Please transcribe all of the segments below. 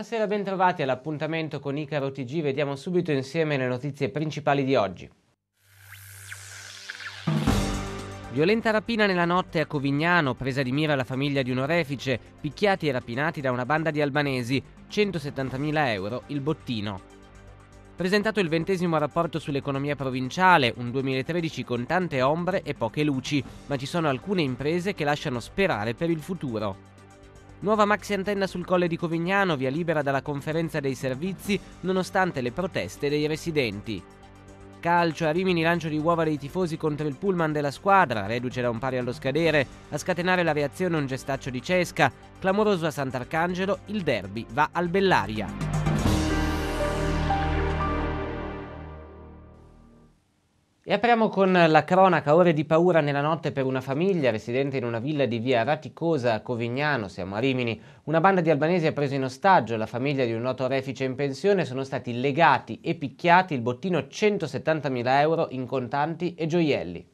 Buonasera, bentrovati all'appuntamento con Icaro TG. Vediamo subito insieme le notizie principali di oggi. Violenta rapina nella notte a Covignano, presa di mira la famiglia di un orefice, picchiati e rapinati da una banda di albanesi, 170.000 euro il bottino. Presentato il ventesimo rapporto sull'economia provinciale, un 2013 con tante ombre e poche luci, ma ci sono alcune imprese che lasciano sperare per il futuro. Nuova maxi antenna sul colle di Covignano, via libera dalla conferenza dei servizi nonostante le proteste dei residenti. Calcio a Rimini lancio di uova dei tifosi contro il pullman della squadra, reduce da un pari allo scadere, a scatenare la reazione un gestaccio di Cesca, clamoroso a Sant'Arcangelo, il derby va al Bellaria. E apriamo con la cronaca, ore di paura nella notte per una famiglia residente in una villa di via Raticosa a Covignano, siamo a Rimini. Una banda di albanesi ha preso in ostaggio la famiglia di un noto refice in pensione, sono stati legati e picchiati il bottino 170.000 euro in contanti e gioielli.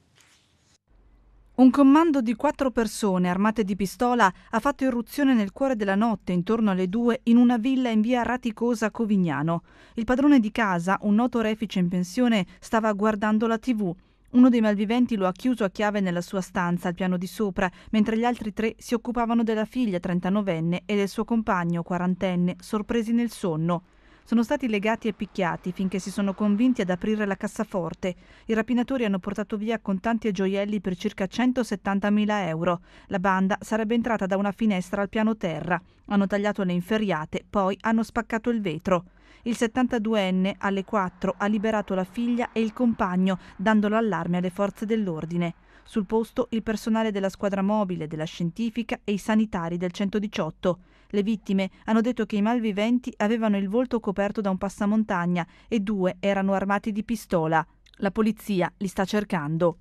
Un comando di quattro persone armate di pistola ha fatto irruzione nel cuore della notte intorno alle due in una villa in via Raticosa Covignano. Il padrone di casa, un noto refice in pensione, stava guardando la tv. Uno dei malviventi lo ha chiuso a chiave nella sua stanza al piano di sopra, mentre gli altri tre si occupavano della figlia, 39enne, e del suo compagno, quarantenne, sorpresi nel sonno. Sono stati legati e picchiati finché si sono convinti ad aprire la cassaforte. I rapinatori hanno portato via contanti e gioielli per circa 170.000 euro. La banda sarebbe entrata da una finestra al piano terra. Hanno tagliato le inferriate, poi hanno spaccato il vetro. Il 72enne alle 4 ha liberato la figlia e il compagno, dando l'allarme alle forze dell'ordine. Sul posto il personale della squadra mobile, della scientifica e i sanitari del 118. Le vittime hanno detto che i malviventi avevano il volto coperto da un passamontagna e due erano armati di pistola. La polizia li sta cercando.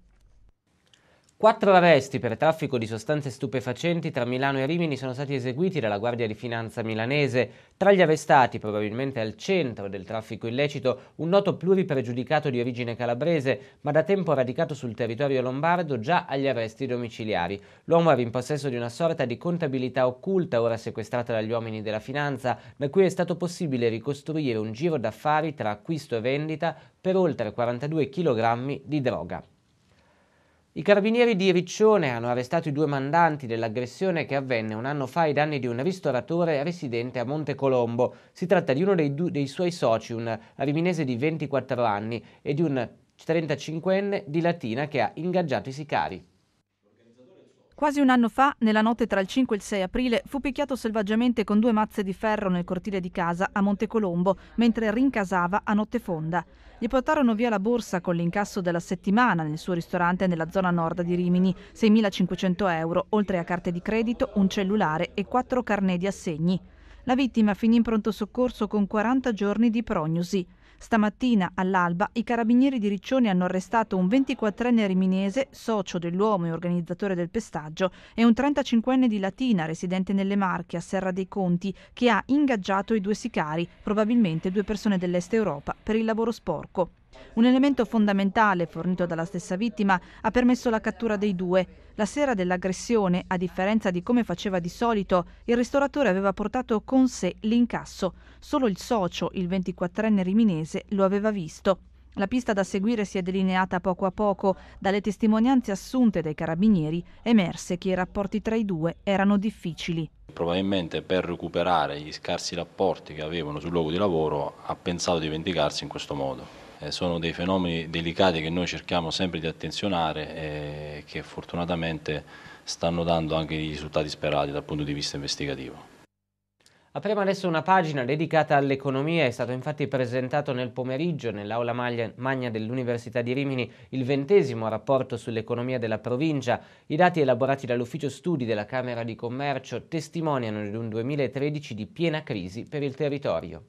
Quattro arresti per traffico di sostanze stupefacenti tra Milano e Rimini sono stati eseguiti dalla Guardia di Finanza milanese. Tra gli arrestati, probabilmente al centro del traffico illecito, un noto pluripregiudicato di origine calabrese, ma da tempo radicato sul territorio lombardo già agli arresti domiciliari. L'uomo era in possesso di una sorta di contabilità occulta, ora sequestrata dagli uomini della finanza, da cui è stato possibile ricostruire un giro d'affari tra acquisto e vendita per oltre 42 kg di droga. I carabinieri di Riccione hanno arrestato i due mandanti dell'aggressione che avvenne un anno fa ai danni di un ristoratore residente a Monte Colombo. Si tratta di uno dei, dei suoi soci, un riminese di 24 anni, e di un 35enne di Latina che ha ingaggiato i sicari. Quasi un anno fa, nella notte tra il 5 e il 6 aprile, fu picchiato selvaggiamente con due mazze di ferro nel cortile di casa a Montecolombo, mentre rincasava a notte fonda. Gli portarono via la borsa con l'incasso della settimana nel suo ristorante nella zona nord di Rimini, 6.500 euro, oltre a carte di credito, un cellulare e quattro carnet di assegni. La vittima finì in pronto soccorso con 40 giorni di prognosi. Stamattina all'alba i carabinieri di Riccione hanno arrestato un 24enne riminese, socio dell'uomo e organizzatore del pestaggio, e un 35enne di Latina, residente nelle Marche, a Serra dei Conti, che ha ingaggiato i due sicari, probabilmente due persone dell'Est Europa, per il lavoro sporco. Un elemento fondamentale fornito dalla stessa vittima ha permesso la cattura dei due. La sera dell'aggressione, a differenza di come faceva di solito, il ristoratore aveva portato con sé l'incasso. Solo il socio, il 24enne riminese, lo aveva visto. La pista da seguire si è delineata poco a poco. Dalle testimonianze assunte dai carabinieri emerse che i rapporti tra i due erano difficili. Probabilmente per recuperare gli scarsi rapporti che avevano sul luogo di lavoro ha pensato di vendicarsi in questo modo. Eh, sono dei fenomeni delicati che noi cerchiamo sempre di attenzionare e eh, che fortunatamente stanno dando anche i risultati sperati dal punto di vista investigativo. Apriamo adesso una pagina dedicata all'economia, è stato infatti presentato nel pomeriggio nell'aula magna dell'Università di Rimini il ventesimo rapporto sull'economia della provincia. I dati elaborati dall'Ufficio Studi della Camera di Commercio testimoniano di un 2013 di piena crisi per il territorio.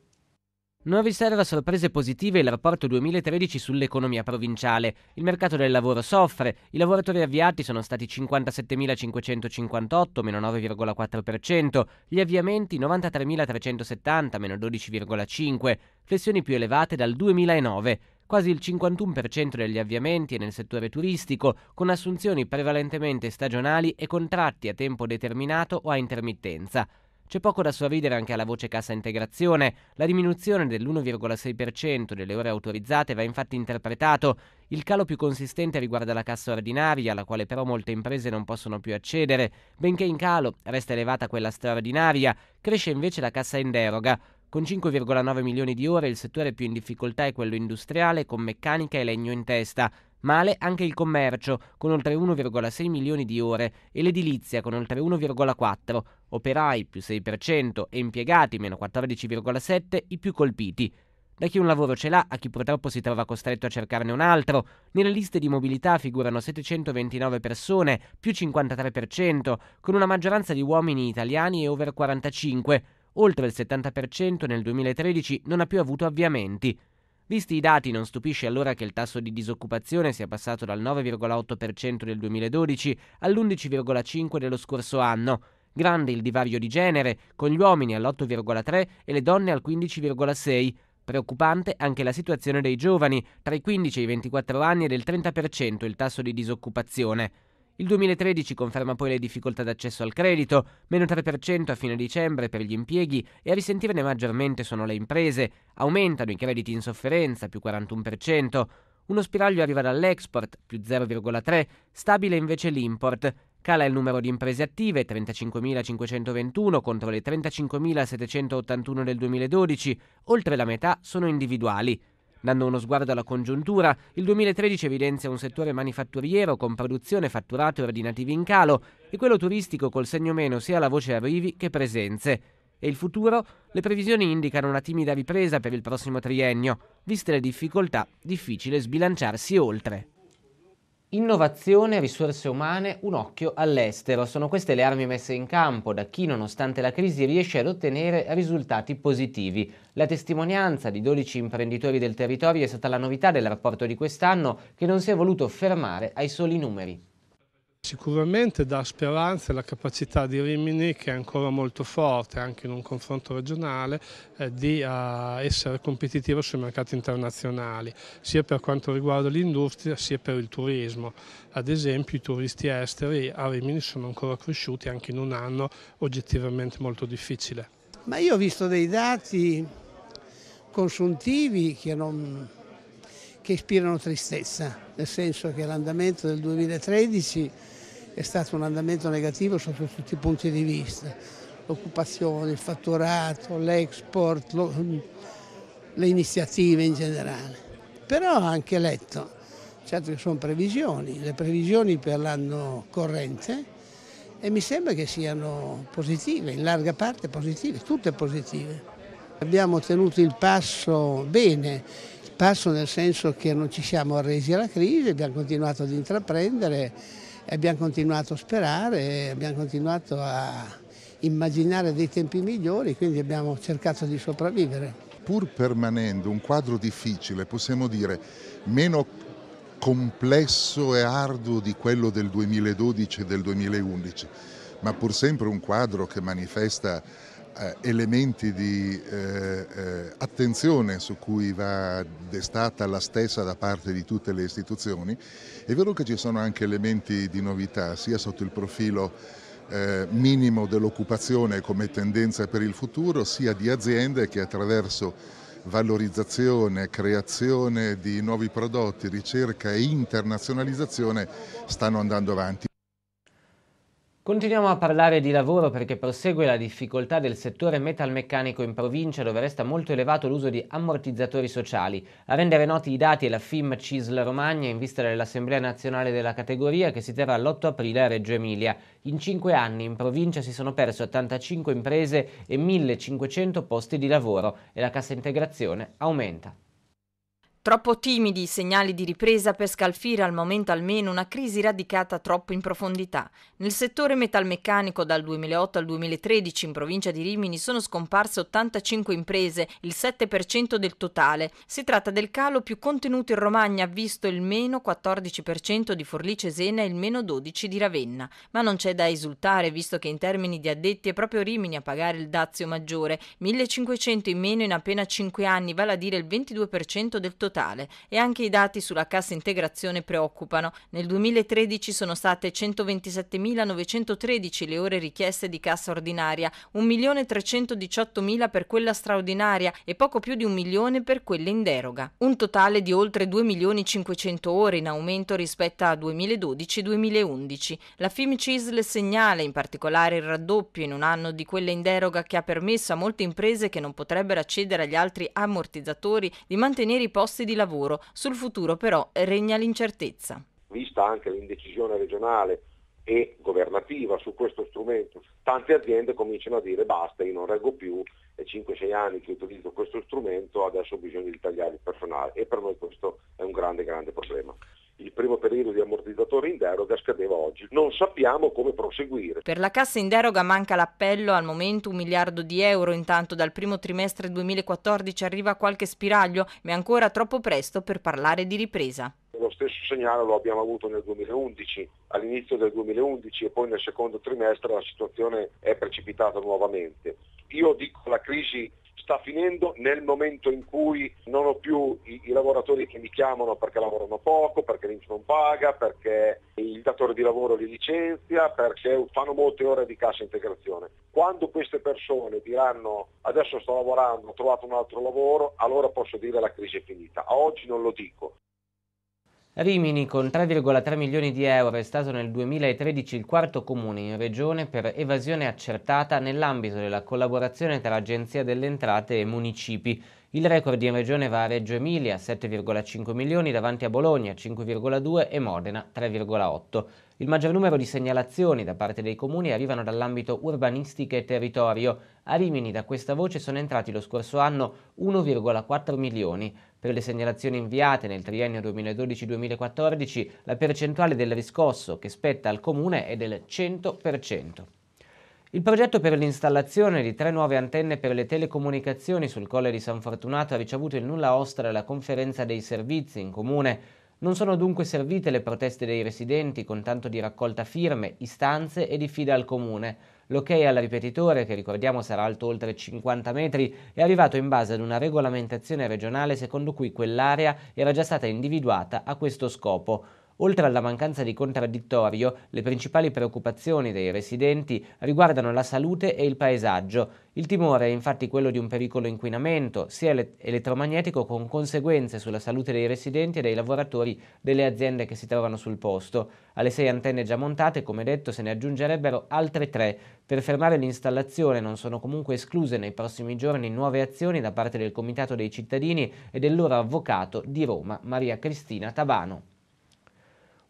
Non riserva sorprese positive il rapporto 2013 sull'economia provinciale. Il mercato del lavoro soffre, i lavoratori avviati sono stati 57.558, meno 9,4%, gli avviamenti 93.370, meno 12,5%, flessioni più elevate dal 2009. Quasi il 51% degli avviamenti è nel settore turistico, con assunzioni prevalentemente stagionali e contratti a tempo determinato o a intermittenza. C'è poco da sorridere anche alla voce cassa integrazione. La diminuzione dell'1,6% delle ore autorizzate va infatti interpretato. Il calo più consistente riguarda la cassa ordinaria, alla quale però molte imprese non possono più accedere. Benché in calo resta elevata quella straordinaria, cresce invece la cassa in deroga. Con 5,9 milioni di ore il settore più in difficoltà è quello industriale con meccanica e legno in testa, Male anche il commercio, con oltre 1,6 milioni di ore, e l'edilizia, con oltre 1,4, operai più 6% e impiegati meno 14,7 i più colpiti. Da chi un lavoro ce l'ha a chi purtroppo si trova costretto a cercarne un altro, nelle liste di mobilità figurano 729 persone, più 53%, con una maggioranza di uomini italiani e over 45. Oltre il 70% nel 2013 non ha più avuto avviamenti. Visti i dati, non stupisce allora che il tasso di disoccupazione sia passato dal 9,8% del 2012 all'11,5% dello scorso anno. Grande il divario di genere, con gli uomini all'8,3% e le donne al 15,6%. Preoccupante anche la situazione dei giovani, tra i 15 e i 24 anni è del 30% il tasso di disoccupazione. Il 2013 conferma poi le difficoltà d'accesso al credito, meno 3% a fine dicembre per gli impieghi e a risentirne maggiormente sono le imprese, aumentano i crediti in sofferenza, più 41%, uno spiraglio arriva dall'export, più 0,3, stabile invece l'import, cala il numero di imprese attive, 35.521 contro le 35.781 del 2012, oltre la metà sono individuali. Dando uno sguardo alla congiuntura, il 2013 evidenzia un settore manifatturiero con produzione, fatturato e ordinativi in calo e quello turistico col segno meno sia alla voce arrivi che presenze. E il futuro? Le previsioni indicano una timida ripresa per il prossimo triennio, viste le difficoltà, difficile sbilanciarsi oltre. Innovazione, risorse umane, un occhio all'estero. Sono queste le armi messe in campo da chi, nonostante la crisi, riesce ad ottenere risultati positivi. La testimonianza di 12 imprenditori del territorio è stata la novità del rapporto di quest'anno che non si è voluto fermare ai soli numeri. Sicuramente dà speranza la capacità di Rimini, che è ancora molto forte anche in un confronto regionale, eh, di eh, essere competitiva sui mercati internazionali, sia per quanto riguarda l'industria sia per il turismo. Ad esempio i turisti esteri a Rimini sono ancora cresciuti anche in un anno oggettivamente molto difficile. Ma io ho visto dei dati consuntivi che non, che ispirano tristezza, nel senso che l'andamento del 2013 è stato un andamento negativo sotto tutti i punti di vista, l'occupazione, il fatturato, l'export, lo, le iniziative in generale. Però ho anche letto, certo che sono previsioni, le previsioni per l'anno corrente e mi sembra che siano positive, in larga parte positive, tutte positive. Abbiamo tenuto il passo bene, il passo nel senso che non ci siamo arresi alla crisi, abbiamo continuato ad intraprendere abbiamo continuato a sperare, abbiamo continuato a immaginare dei tempi migliori, quindi abbiamo cercato di sopravvivere. Pur permanendo un quadro difficile, possiamo dire meno complesso e arduo di quello del 2012 e del 2011, ma pur sempre un quadro che manifesta eh, elementi di eh, eh, attenzione su cui va destata la stessa da parte di tutte le istituzioni. È vero che ci sono anche elementi di novità, sia sotto il profilo eh, minimo dell'occupazione come tendenza per il futuro, sia di aziende che attraverso valorizzazione, creazione di nuovi prodotti, ricerca e internazionalizzazione stanno andando avanti. Continuiamo a parlare di lavoro perché prosegue la difficoltà del settore metalmeccanico in provincia dove resta molto elevato l'uso di ammortizzatori sociali. A rendere noti i dati è la FIM Cisl Romagna in vista dell'Assemblea nazionale della categoria che si terrà l'8 aprile a Reggio Emilia. In cinque anni in provincia si sono perse 85 imprese e 1500 posti di lavoro e la cassa integrazione aumenta. Troppo timidi i segnali di ripresa per scalfire al momento almeno una crisi radicata troppo in profondità. Nel settore metalmeccanico dal 2008 al 2013 in provincia di Rimini sono scomparse 85 imprese, il 7% del totale. Si tratta del calo più contenuto in Romagna, visto il meno 14% di Forlì Cesena e il meno 12% di Ravenna. Ma non c'è da esultare, visto che in termini di addetti è proprio Rimini a pagare il dazio maggiore, 1500 in meno in appena 5 anni, vale a dire il 22% del totale totale e anche i dati sulla cassa integrazione preoccupano. Nel 2013 sono state 127.913 le ore richieste di cassa ordinaria, 1.318.000 per quella straordinaria e poco più di un milione per quelle in deroga. Un totale di oltre 2.500.000 ore in aumento rispetto a 2012-2011. La CISL segnala in particolare il raddoppio in un anno di quelle in deroga che ha permesso a molte imprese che non potrebbero accedere agli altri ammortizzatori di mantenere i posti di lavoro. Sul futuro però regna l'incertezza. Vista anche l'indecisione regionale e governativa su questo strumento, tante aziende cominciano a dire basta, io non reggo più, è 5-6 anni che utilizzo questo strumento, adesso ho bisogno di tagliare il personale e per noi questo è un grande, grande problema il primo periodo di ammortizzatore in deroga scadeva oggi. Non sappiamo come proseguire. Per la cassa in deroga manca l'appello, al momento un miliardo di euro, intanto dal primo trimestre 2014 arriva qualche spiraglio, ma è ancora troppo presto per parlare di ripresa. Lo stesso segnale lo abbiamo avuto nel 2011, all'inizio del 2011 e poi nel secondo trimestre la situazione è precipitata nuovamente. Io dico la crisi sta finendo nel momento in cui non ho più i, i lavoratori che mi chiamano perché lavorano poco, perché l'Inps non paga, perché il datore di lavoro li licenzia, perché fanno molte ore di cassa integrazione. Quando queste persone diranno adesso sto lavorando, ho trovato un altro lavoro, allora posso dire la crisi è finita. A oggi non lo dico, Rimini, con 3,3 milioni di euro, è stato nel 2013 il quarto comune in regione per evasione accertata nell'ambito della collaborazione tra Agenzia delle Entrate e municipi, il record in regione va a Reggio Emilia 7,5 milioni davanti a Bologna 5,2 e Modena 3,8. Il maggior numero di segnalazioni da parte dei comuni arrivano dall'ambito urbanistica e territorio. A Rimini da questa voce sono entrati lo scorso anno 1,4 milioni. Per le segnalazioni inviate nel triennio 2012-2014 la percentuale del riscosso che spetta al comune è del 100%. Il progetto per l'installazione di tre nuove antenne per le telecomunicazioni sul Colle di San Fortunato ha ricevuto il nulla osta dalla conferenza dei servizi in comune. Non sono dunque servite le proteste dei residenti con tanto di raccolta firme, istanze e di fida al comune. L'ok al ripetitore, che ricordiamo sarà alto oltre 50 metri, è arrivato in base ad una regolamentazione regionale secondo cui quell'area era già stata individuata a questo scopo. Oltre alla mancanza di contraddittorio, le principali preoccupazioni dei residenti riguardano la salute e il paesaggio. Il timore è infatti quello di un pericolo inquinamento, sia elettromagnetico con conseguenze sulla salute dei residenti e dei lavoratori delle aziende che si trovano sul posto. Alle sei antenne già montate, come detto, se ne aggiungerebbero altre tre. Per fermare l'installazione non sono comunque escluse nei prossimi giorni nuove azioni da parte del Comitato dei cittadini e del loro avvocato di Roma, Maria Cristina Tabano.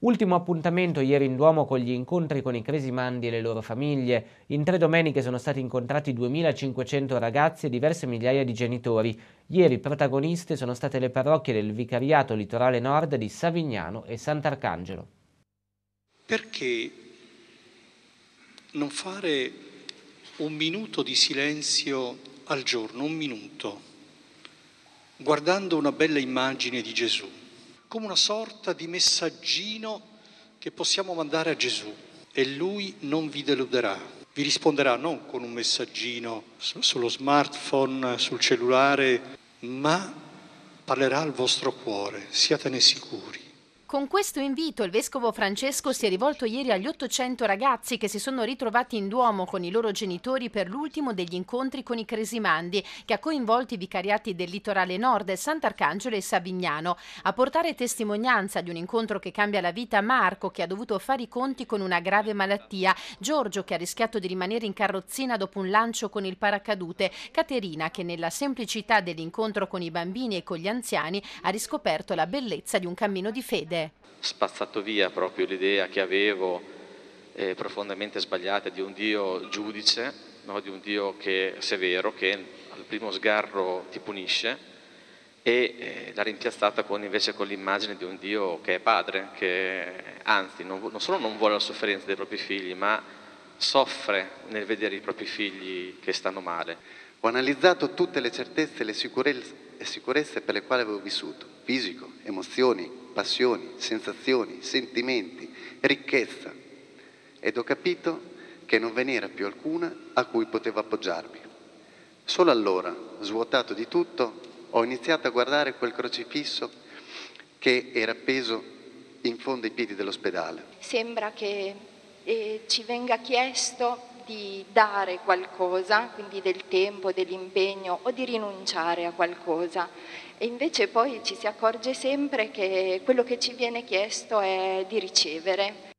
Ultimo appuntamento ieri in Duomo con gli incontri con i cresimandi e le loro famiglie. In tre domeniche sono stati incontrati 2.500 ragazzi e diverse migliaia di genitori. Ieri protagoniste sono state le parrocchie del Vicariato Litorale Nord di Savignano e Sant'Arcangelo. Perché non fare un minuto di silenzio al giorno, un minuto, guardando una bella immagine di Gesù? come una sorta di messaggino che possiamo mandare a Gesù e lui non vi deluderà. Vi risponderà non con un messaggino sullo smartphone, sul cellulare, ma parlerà al vostro cuore, siatene sicuri. Con questo invito il vescovo Francesco si è rivolto ieri agli 800 ragazzi che si sono ritrovati in Duomo con i loro genitori per l'ultimo degli incontri con i Cresimandi, che ha coinvolto i vicariati del litorale nord, Sant'Arcangelo e Savignano. A portare testimonianza di un incontro che cambia la vita Marco, che ha dovuto fare i conti con una grave malattia, Giorgio, che ha rischiato di rimanere in carrozzina dopo un lancio con il paracadute, Caterina, che nella semplicità dell'incontro con i bambini e con gli anziani ha riscoperto la bellezza di un cammino di fede strade. Spazzato via proprio l'idea che avevo eh, profondamente sbagliata di un Dio giudice, no? di un Dio che, severo, che al primo sgarro ti punisce, e eh, l'ha rimpiazzata con, invece con l'immagine di un Dio che è padre, che anzi non, non solo non vuole la sofferenza dei propri figli, ma soffre nel vedere i propri figli che stanno male. Ho analizzato tutte le certezze e le sicurezze e sicurezze per le quali avevo vissuto, fisico, emozioni, passioni, sensazioni, sentimenti, ricchezza. Ed ho capito che non ve n'era più alcuna a cui potevo appoggiarmi. Solo allora, svuotato di tutto, ho iniziato a guardare quel crocifisso che era appeso in fondo ai piedi dell'ospedale. Sembra che eh, ci venga chiesto di dare qualcosa, quindi del tempo, dell'impegno o di rinunciare a qualcosa. E invece poi ci si accorge sempre che quello che ci viene chiesto è di ricevere.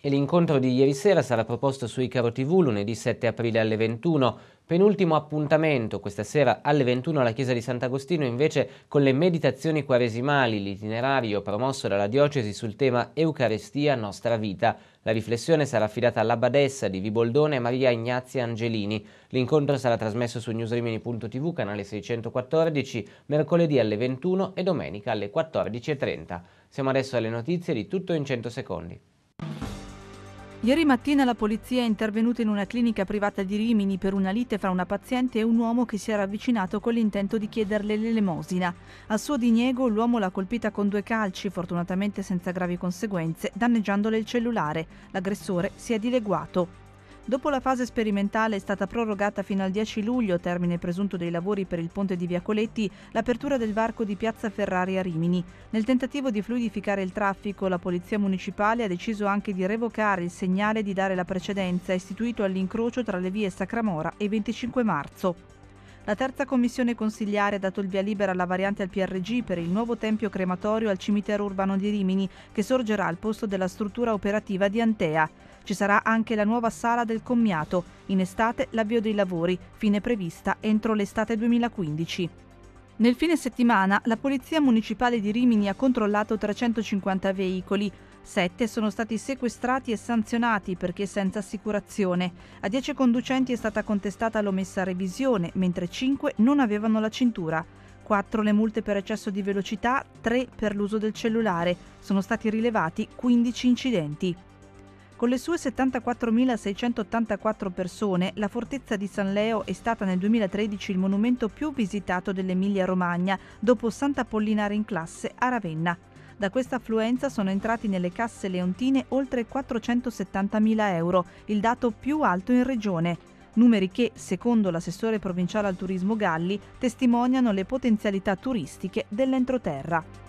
E l'incontro di ieri sera sarà proposto sui Caro TV lunedì 7 aprile alle 21. Penultimo appuntamento, questa sera alle 21 alla chiesa di Sant'Agostino invece con le meditazioni quaresimali, l'itinerario promosso dalla diocesi sul tema Eucarestia nostra vita. La riflessione sarà affidata all'abbadessa di Viboldone Maria Ignazia Angelini. L'incontro sarà trasmesso su newsrimini.tv canale 614 mercoledì alle 21 e domenica alle 14.30. Siamo adesso alle notizie di tutto in 100 secondi. Ieri mattina la polizia è intervenuta in una clinica privata di Rimini per una lite fra una paziente e un uomo che si era avvicinato con l'intento di chiederle l'elemosina. A suo diniego l'uomo l'ha colpita con due calci, fortunatamente senza gravi conseguenze, danneggiandole il cellulare. L'aggressore si è dileguato. Dopo la fase sperimentale è stata prorogata fino al 10 luglio, termine presunto dei lavori per il ponte di Via Coletti, l'apertura del varco di Piazza Ferrari a Rimini. Nel tentativo di fluidificare il traffico, la Polizia Municipale ha deciso anche di revocare il segnale di dare la precedenza istituito all'incrocio tra le vie Sacramora e 25 marzo. La terza commissione consigliare ha dato il via libera alla variante al PRG per il nuovo tempio crematorio al cimitero urbano di Rimini, che sorgerà al posto della struttura operativa di Antea. Ci sarà anche la nuova sala del commiato. In estate l'avvio dei lavori, fine prevista entro l'estate 2015. Nel fine settimana la Polizia Municipale di Rimini ha controllato 350 veicoli, Sette sono stati sequestrati e sanzionati perché senza assicurazione. A dieci conducenti è stata contestata l'omessa revisione, mentre cinque non avevano la cintura. Quattro le multe per eccesso di velocità, tre per l'uso del cellulare. Sono stati rilevati 15 incidenti. Con le sue 74.684 persone, la fortezza di San Leo è stata nel 2013 il monumento più visitato dell'Emilia-Romagna, dopo Santa Pollinare in classe a Ravenna. Da questa affluenza sono entrati nelle casse leontine oltre 470.000 euro, il dato più alto in regione. Numeri che, secondo l'assessore provinciale al turismo Galli, testimoniano le potenzialità turistiche dell'entroterra.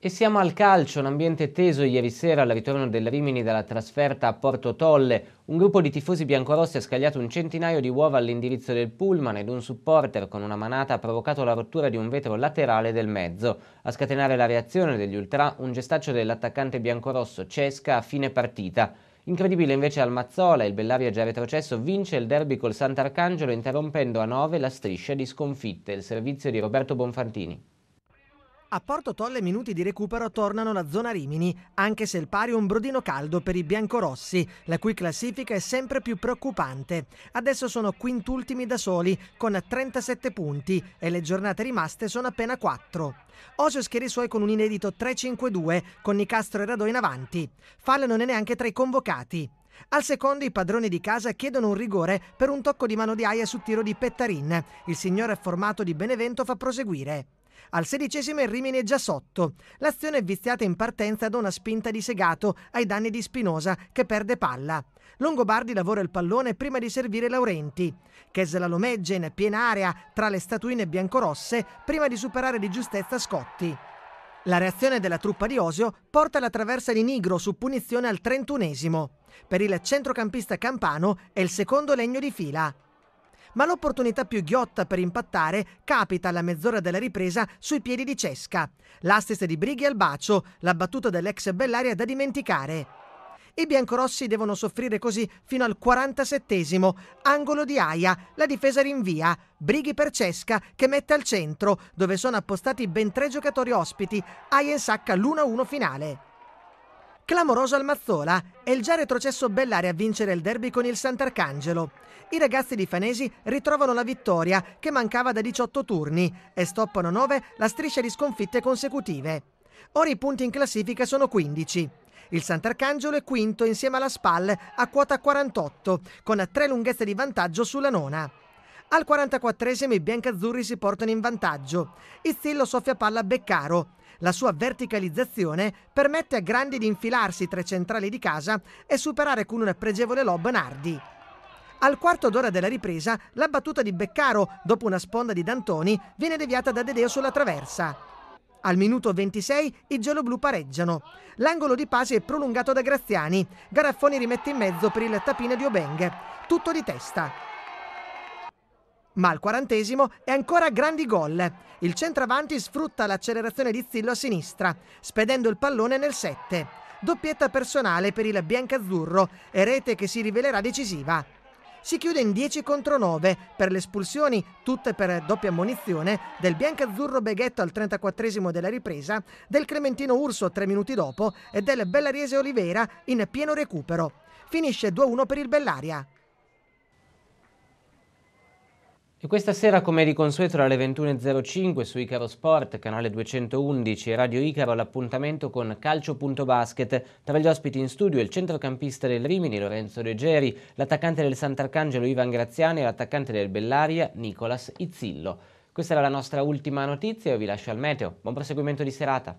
E siamo al calcio, un ambiente teso ieri sera al ritorno del Rimini dalla trasferta a Porto Tolle. Un gruppo di tifosi biancorossi ha scagliato un centinaio di uova all'indirizzo del pullman ed un supporter con una manata ha provocato la rottura di un vetro laterale del mezzo. A scatenare la reazione degli ultra, un gestaccio dell'attaccante biancorosso Cesca a fine partita. Incredibile invece al Mazzola, il Bellaria già retrocesso vince il derby col Sant'Arcangelo interrompendo a 9 la striscia di sconfitte, il servizio di Roberto Bonfantini. A Porto Tolle minuti di recupero tornano la zona Rimini, anche se il pari è un brodino caldo per i biancorossi, la cui classifica è sempre più preoccupante. Adesso sono quintultimi da soli, con 37 punti, e le giornate rimaste sono appena 4. Osio schiera i suoi con un inedito 3-5-2, con Nicastro e Radò in avanti. Falle non è neanche tra i convocati. Al secondo i padroni di casa chiedono un rigore per un tocco di mano di aia su tiro di Pettarin. Il signore formato di Benevento fa proseguire. Al sedicesimo il Rimini è già sotto. L'azione è viziata in partenza da una spinta di Segato ai danni di Spinosa che perde palla. Longobardi lavora il pallone prima di servire Laurenti. Chesla lomeggia in piena area tra le statuine biancorosse prima di superare di giustezza Scotti. La reazione della truppa di Osio porta alla traversa di Nigro su punizione al 31 Per il centrocampista campano è il secondo legno di fila ma l'opportunità più ghiotta per impattare capita alla mezz'ora della ripresa sui piedi di Cesca. L'assist di Brighi al bacio, la battuta dell'ex Bellaria da dimenticare. I biancorossi devono soffrire così fino al 47esimo. Angolo di Aia, la difesa rinvia. Brighi per Cesca che mette al centro, dove sono appostati ben tre giocatori ospiti. Aia insacca l'1-1 finale. Clamoroso al Mazzola e il già retrocesso Bellare a vincere il derby con il Sant'Arcangelo. I ragazzi di Fanesi ritrovano la vittoria che mancava da 18 turni e stoppano 9 la striscia di sconfitte consecutive. Ora i punti in classifica sono 15. Il Sant'Arcangelo è quinto insieme alla SPAL a quota 48 con tre lunghezze di vantaggio sulla nona. Al 44esimo i biancazzurri si portano in vantaggio. Il Zillo soffia palla a Beccaro la sua verticalizzazione permette a Grandi di infilarsi tra i centrali di casa e superare con un pregevole lob Nardi. Al quarto d'ora della ripresa, la battuta di Beccaro, dopo una sponda di D'Antoni, viene deviata da Dedeo sulla traversa. Al minuto 26 i gialloblu pareggiano. L'angolo di Pasi è prolungato da Graziani. Garaffoni rimette in mezzo per il tapino di Obeng. Tutto di testa ma al quarantesimo è ancora grandi gol. Il centravanti sfrutta l'accelerazione di Zillo a sinistra, spedendo il pallone nel 7. Doppietta personale per il biancazzurro e rete che si rivelerà decisiva. Si chiude in 10 contro 9 per le espulsioni, tutte per doppia ammonizione, del biancazzurro Beghetto al 34 della ripresa, del Clementino Urso tre minuti dopo e del Bellariese Olivera in pieno recupero. Finisce 2-1 per il Bellaria. E questa sera, come di consueto, alle 21.05 su Icaro Sport, canale 211 e Radio Icaro, l'appuntamento con Calcio.basket. Tra gli ospiti in studio il centrocampista del Rimini, Lorenzo De Geri, l'attaccante del Sant'Arcangelo, Ivan Graziani, e l'attaccante del Bellaria, Nicolas Izzillo. Questa era la nostra ultima notizia, io vi lascio al meteo. Buon proseguimento di serata.